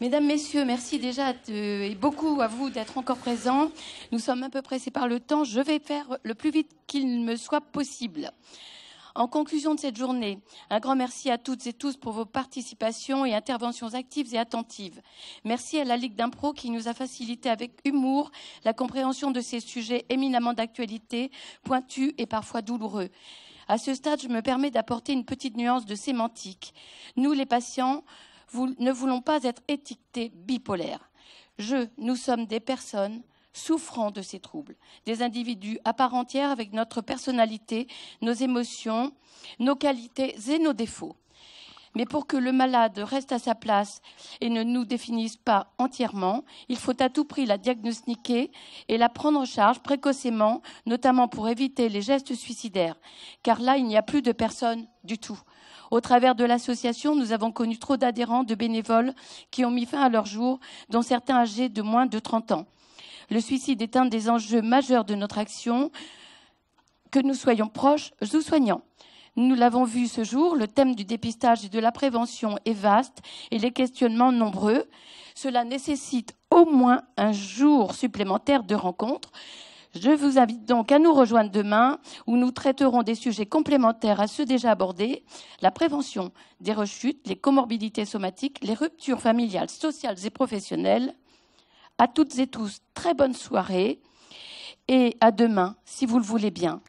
Mesdames, Messieurs, merci déjà et beaucoup à vous d'être encore présents. Nous sommes un peu pressés par le temps. Je vais faire le plus vite qu'il me soit possible. En conclusion de cette journée, un grand merci à toutes et tous pour vos participations et interventions actives et attentives. Merci à la Ligue d'impro qui nous a facilité avec humour la compréhension de ces sujets éminemment d'actualité, pointus et parfois douloureux. À ce stade, je me permets d'apporter une petite nuance de sémantique. Nous, les patients, nous ne voulons pas être étiquetés bipolaires. Je, nous sommes des personnes souffrant de ces troubles, des individus à part entière avec notre personnalité, nos émotions, nos qualités et nos défauts. Mais pour que le malade reste à sa place et ne nous définisse pas entièrement, il faut à tout prix la diagnostiquer et la prendre en charge précocement, notamment pour éviter les gestes suicidaires. Car là, il n'y a plus de personne du tout. Au travers de l'association, nous avons connu trop d'adhérents, de bénévoles qui ont mis fin à leur jour, dont certains âgés de moins de 30 ans. Le suicide est un des enjeux majeurs de notre action, que nous soyons proches ou soignants. Nous l'avons vu ce jour, le thème du dépistage et de la prévention est vaste et les questionnements nombreux. Cela nécessite au moins un jour supplémentaire de rencontre. Je vous invite donc à nous rejoindre demain où nous traiterons des sujets complémentaires à ceux déjà abordés, la prévention des rechutes, les comorbidités somatiques, les ruptures familiales, sociales et professionnelles. À toutes et tous, très bonne soirée et à demain si vous le voulez bien.